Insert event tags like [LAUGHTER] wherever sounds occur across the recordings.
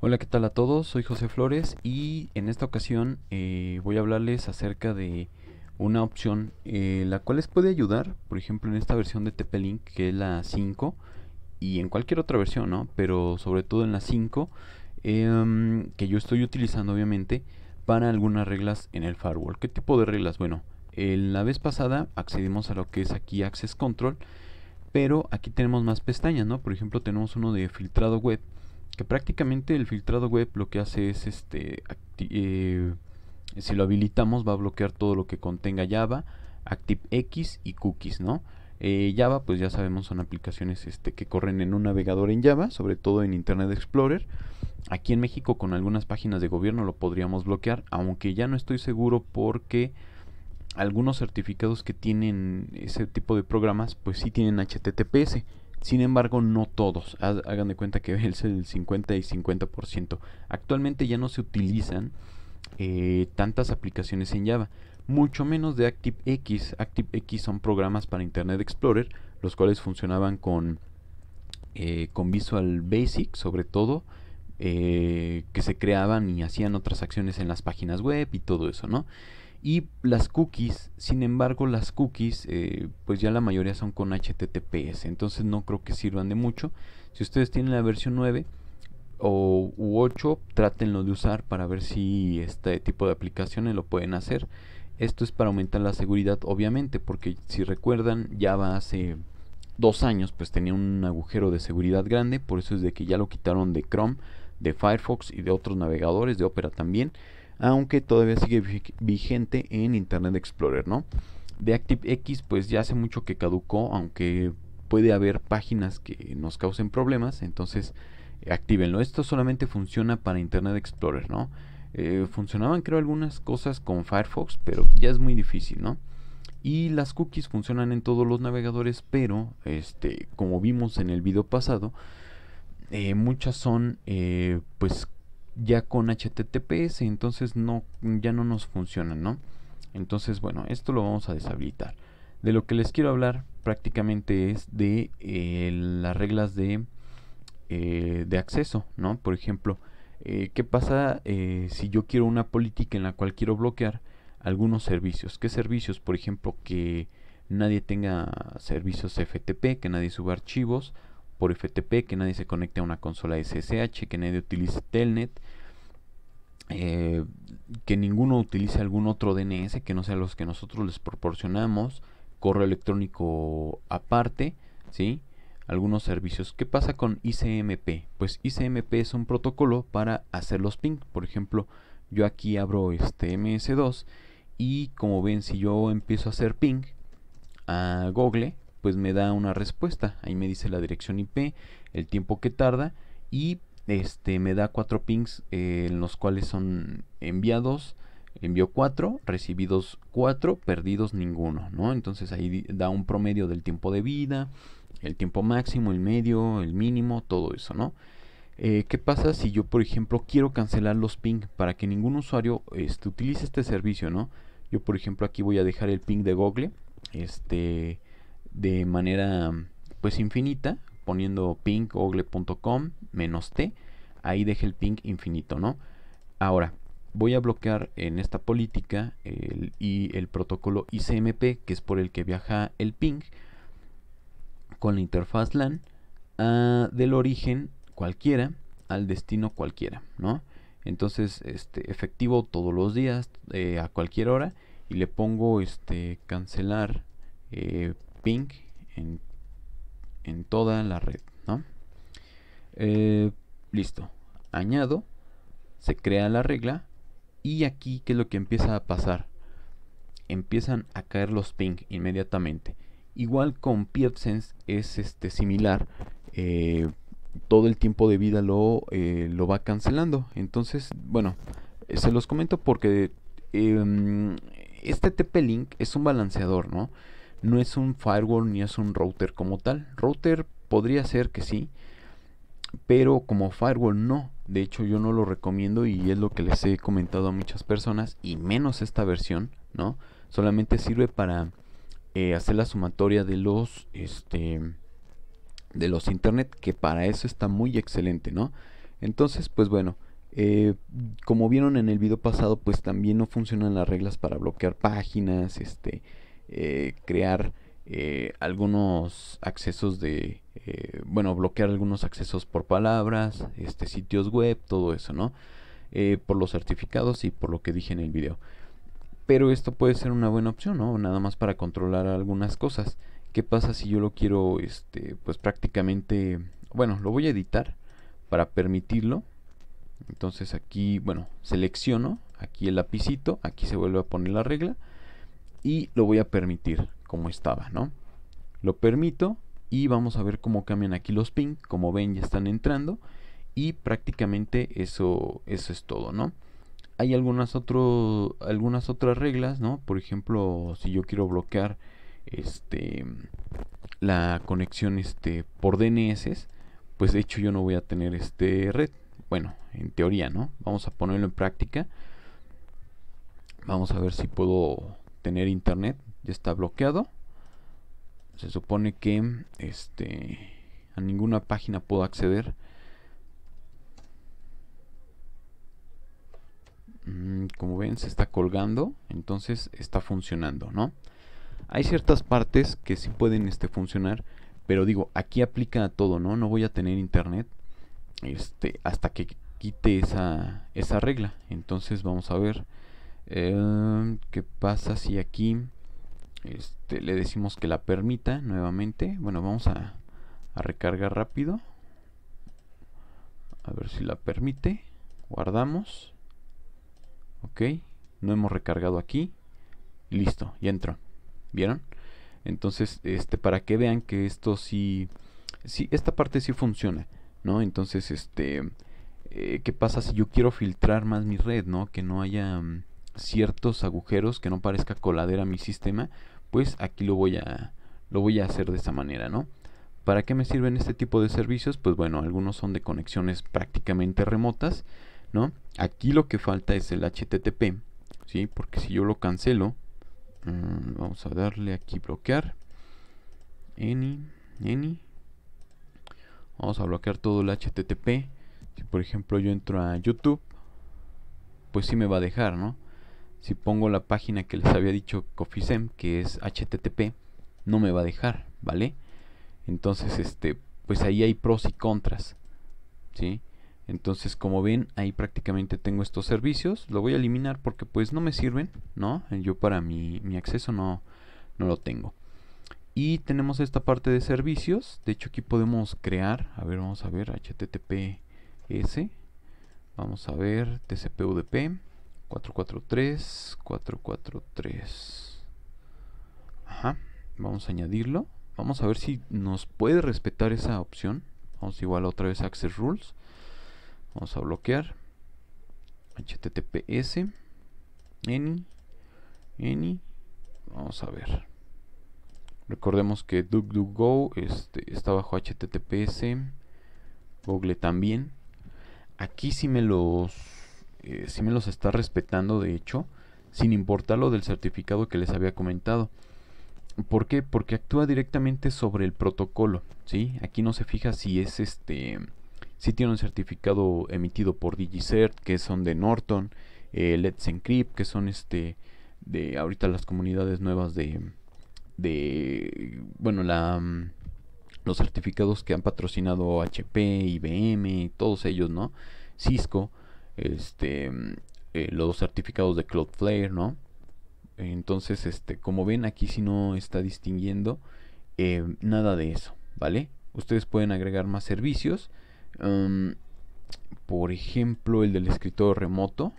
Hola, ¿qué tal a todos? Soy José Flores y en esta ocasión eh, voy a hablarles acerca de una opción eh, la cual les puede ayudar, por ejemplo, en esta versión de TP-Link que es la 5 y en cualquier otra versión, ¿no? Pero sobre todo en la 5 em, que yo estoy utilizando obviamente para algunas reglas en el firewall. ¿Qué tipo de reglas? Bueno, en la vez pasada accedimos a lo que es aquí Access Control, pero aquí tenemos más pestañas, ¿no? Por ejemplo, tenemos uno de filtrado web que prácticamente el filtrado web lo que hace es este eh, si lo habilitamos va a bloquear todo lo que contenga Java, ActiveX y cookies, ¿no? Eh, Java, pues ya sabemos, son aplicaciones este, que corren en un navegador en Java, sobre todo en Internet Explorer. Aquí en México con algunas páginas de gobierno lo podríamos bloquear, aunque ya no estoy seguro porque algunos certificados que tienen ese tipo de programas, pues sí tienen HTTPS. Sin embargo, no todos. Hagan de cuenta que [LAUGHS] es el 50 y 50%. Actualmente ya no se utilizan eh, tantas aplicaciones en Java, mucho menos de ActiveX. ActiveX son programas para Internet Explorer, los cuales funcionaban con, eh, con Visual Basic, sobre todo, eh, que se creaban y hacían otras acciones en las páginas web y todo eso, ¿no? Y las cookies, sin embargo, las cookies, eh, pues ya la mayoría son con HTTPS, entonces no creo que sirvan de mucho. Si ustedes tienen la versión 9 o u 8, trátenlo de usar para ver si este tipo de aplicaciones lo pueden hacer. Esto es para aumentar la seguridad, obviamente, porque si recuerdan, ya hace dos años pues tenía un agujero de seguridad grande, por eso es de que ya lo quitaron de Chrome, de Firefox y de otros navegadores, de Opera también aunque todavía sigue vigente en Internet Explorer, ¿no? De ActiveX pues ya hace mucho que caducó, aunque puede haber páginas que nos causen problemas, entonces eh, actívenlo. Esto solamente funciona para Internet Explorer, ¿no? Eh, funcionaban creo algunas cosas con Firefox, pero ya es muy difícil, ¿no? Y las cookies funcionan en todos los navegadores, pero este, como vimos en el video pasado, eh, muchas son pues ya con HTTPS, entonces no, ya no nos funciona, ¿no? Entonces, bueno, esto lo vamos a deshabilitar. De lo que les quiero hablar prácticamente es de eh, las reglas de, eh, de acceso, ¿no? Por ejemplo, eh, ¿qué pasa si yo quiero una política en la cual quiero bloquear algunos servicios? ¿Qué servicios? Por ejemplo, que nadie tenga servicios FTP, que nadie suba archivos, por FTP, que nadie se conecte a una consola SSH, que nadie utilice Telnet, eh, que ninguno utilice algún otro DNS que no sean los que nosotros les proporcionamos, correo electrónico aparte, ¿sí? Algunos servicios. ¿Qué pasa con ICMP? Pues ICMP es un protocolo para hacer los ping. Por ejemplo, yo aquí abro este MS2 y como ven, si yo empiezo a hacer ping a Google, pues me da una respuesta. Ahí me dice la dirección IP, el tiempo que tarda y este me da cuatro pings eh, en los cuales son enviados, envió cuatro, recibidos cuatro perdidos ninguno, ¿no? Entonces ahí da un promedio del tiempo de vida, el tiempo máximo, el medio, el mínimo, todo eso, ¿no? Eh, ¿Qué pasa si yo, por ejemplo, quiero cancelar los ping para que ningún usuario este, utilice este servicio, ¿no? Yo, por ejemplo, aquí voy a dejar el ping de Google, este, de manera pues infinita, poniendo pingogle.com menos t, ahí deje el ping infinito, ¿no? Ahora, voy a bloquear en esta política el, y el protocolo ICMP, que es por el que viaja el ping, con la interfaz LAN, del origen cualquiera al destino cualquiera, ¿no? Entonces, este, efectivo todos los días, eh, a cualquier hora, y le pongo este cancelar eh, ping en, toda la red, ¿no? Eh, listo. Añado, se crea la regla y aquí, que es lo que empieza a pasar? Empiezan a caer los ping inmediatamente. Igual con PFSense es este, similar. Eh, todo el tiempo de vida lo, eh, lo va cancelando. Entonces, bueno, se los comento porque em, este TP-Link es un balanceador, ¿no? no es un firewall ni es un router como tal. Router podría ser que sí, pero como firewall no. De hecho yo no lo recomiendo y es lo que les he comentado a muchas personas y menos esta versión, ¿no? Solamente sirve para eh, hacer la sumatoria de los, este, de los internet que para eso está muy excelente, ¿no? Entonces pues bueno. Eh, como vieron en el video pasado, pues también no funcionan las reglas para bloquear páginas, este, eh, crear eh, algunos accesos de, eh, bueno, bloquear algunos accesos por palabras, este, sitios web, todo eso, ¿no? por los certificados y por lo que dije en el video. Pero esto puede ser una buena opción, ¿no? Nada más para controlar algunas cosas. ¿Qué pasa si yo lo quiero, este, pues prácticamente, bueno, lo voy a editar para permitirlo. Entonces aquí, bueno, selecciono aquí el lapicito, aquí se vuelve a poner la regla y lo voy a permitir como estaba, ¿no? Lo permito y vamos a ver cómo cambian aquí los ping, como ven ya están entrando y prácticamente eso, eso es todo, ¿no? Hay algunas, algunas otras reglas, ¿no? Por ejemplo, si yo quiero bloquear este, la conexión este, por DNS, pues de hecho yo no voy a tener este red. Bueno, en teoría, ¿no? Vamos a ponerlo en práctica. Vamos a ver si puedo internet ya está bloqueado se supone que este a ninguna página puedo acceder mm, como ven se está colgando entonces está funcionando no hay ciertas partes que sí pueden este funcionar pero digo aquí aplica a todo no no voy a tener internet este hasta que quite esa esa regla entonces vamos a ver Em, ¿Qué pasa si aquí este, le decimos que la permita nuevamente? Bueno, vamos a, recargar rápido. A ver si la permite. Guardamos. Ok. No hemos recargado aquí. Listo, Y entro. ¿Vieron? Entonces, este, para que vean que esto sí. sí esta parte sí funciona. ¿No? Entonces, este. Eh, ¿Qué pasa si yo quiero filtrar más mi red, ¿no? Que no haya. Mm, ciertos agujeros que no parezca coladera a mi sistema, pues aquí lo voy a, lo voy a hacer de esta manera, ¿no? ¿Para qué me sirven este tipo de servicios? Pues bueno, algunos son de conexiones prácticamente remotas, ¿no? Aquí lo que falta es el HTTP, ¿sí? Porque si yo lo cancelo, mm, vamos a darle aquí bloquear, any, any, vamos a bloquear todo el HTTP. Si por ejemplo yo entro a YouTube, pues si me va a dejar, ¿no? si pongo la página que les había dicho Cofisem, que es http, no me va a dejar, ¿vale? Entonces, este, pues ahí hay pros y contras, ¿sí? Entonces, como ven, ahí prácticamente tengo estos servicios. Lo voy a eliminar porque pues no me sirven, ¿no? Yo para mi, mi acceso no, no lo tengo. Y tenemos esta parte de servicios. De hecho, aquí podemos crear. A ver, vamos a ver. HTTPS. Vamos a ver. TCP/UDP. 443, 443. Ajá, vamos a añadirlo. Vamos a ver si nos puede respetar esa opción. Vamos igual otra vez a Access Rules. Vamos a bloquear. HTTPS. Any. Any. Vamos a ver. Recordemos que DuckDuckGo este, está bajo HTTPS. Google también. Aquí sí me los eh, si me los está respetando de hecho, sin importar lo del certificado que les había comentado. ¿Por qué? Porque actúa directamente sobre el protocolo, Aquí no se fija si es este, si tiene un certificado emitido por DigiCert, que son de Norton, eh, Let's Encrypt, que son este, de ahorita las comunidades nuevas de, de, bueno, la, los certificados que han patrocinado HP, IBM, todos ellos, ¿no? Cisco, este, eh, los certificados de Cloudflare, ¿no? Entonces, este, como ven, aquí si no está distinguiendo eh, nada de eso, ¿vale? Ustedes pueden agregar más servicios. Um, por ejemplo, el del escritorio remoto.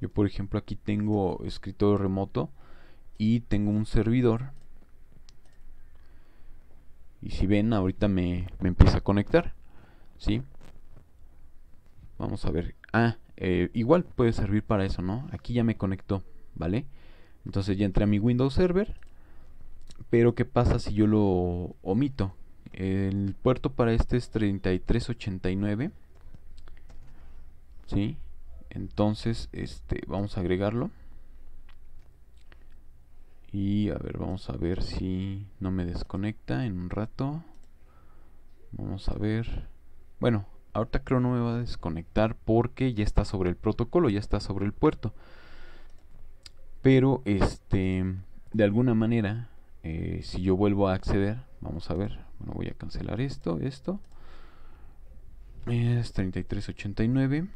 Yo, por ejemplo, aquí tengo escritorio remoto y tengo un servidor. Y si ven, ahorita me, me empieza a conectar. ¿Sí? Vamos a ver. Ah, eh, igual puede servir para eso, ¿no? Aquí ya me conectó, ¿vale? Entonces ya entré a mi Windows Server. Pero ¿qué pasa si yo lo omito? El puerto para este es 3389. ¿Sí? Entonces, este, vamos a agregarlo. Y a ver, vamos a ver si no me desconecta en un rato. Vamos a ver. Bueno, Ahorita creo no me va a desconectar porque ya está sobre el protocolo, ya está sobre el puerto. Pero este, de alguna manera, eh, si yo vuelvo a acceder, vamos a ver, bueno, voy a cancelar esto, esto. Es 3389.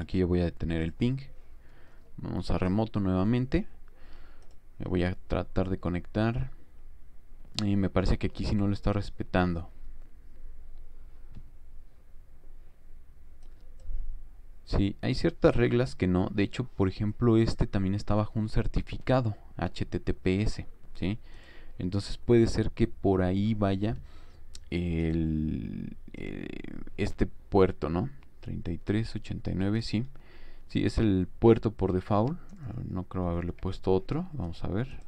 Aquí yo voy a detener el ping. Vamos a remoto nuevamente. Me voy a tratar de conectar. Y eh, me parece que aquí si no lo está respetando. Sí, hay ciertas reglas que no. De hecho, por ejemplo, este también está bajo un certificado HTTPS. ¿sí? Entonces puede ser que por ahí vaya el, eh, este puerto, ¿no? 3389, sí. Sí, es el puerto por default. Ah, no creo haberle puesto otro. Vamos a ver.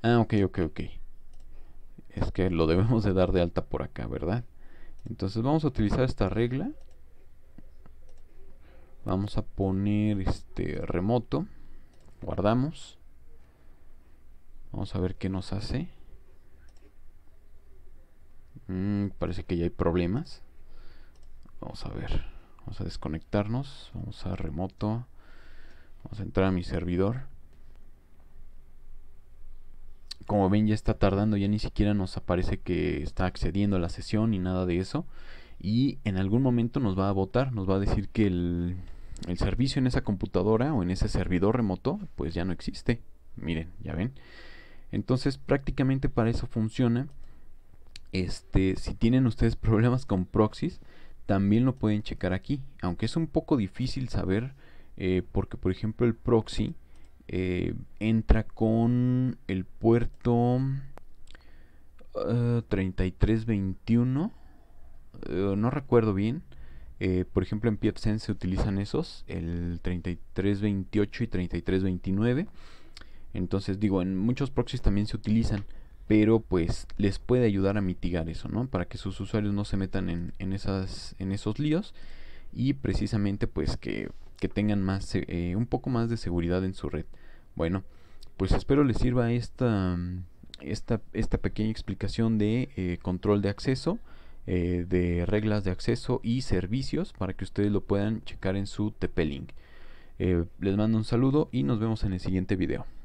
Ah, ok, ok, ok. Es que lo debemos de dar de alta por acá, ¿verdad? Entonces vamos a utilizar esta regla. Vamos a poner este remoto. Guardamos. Vamos a ver qué nos hace. Mm, parece que ya hay problemas. Vamos a ver. Vamos a desconectarnos. Vamos a remoto. Vamos a entrar a mi servidor como ven ya está tardando, ya ni siquiera nos aparece que está accediendo a la sesión ni nada de eso. Y en algún momento nos va a votar, nos va a decir que el, servicio en esa computadora o en ese servidor remoto pues ya no existe. Miren, ya ven. Entonces prácticamente para eso funciona. Este, si tienen ustedes [LAUGHS] problemas con proxies, también lo pueden checar aquí. Aunque es un poco difícil saber, eh, porque por ejemplo el proxy eh, entra con el puerto 3321. Eh, eh, no recuerdo bien. por ejemplo, en Piepsen se utilizan esos, el 3328 y 3329. Entonces, digo, en muchos proxies también se utilizan, pero pues les puede ayudar a mitigar eso, ¿no? Para que sus usuarios no se metan en, esas, en esos líos y precisamente pues que que tengan más, eh, un poco más de seguridad en su red. Bueno, pues espero les sirva esta, mm, esta, esta pequeña explicación de eh, control de acceso, eh, de reglas de acceso y servicios para que ustedes lo puedan checar en su TP-Link. les mando un saludo y nos vemos en el siguiente video.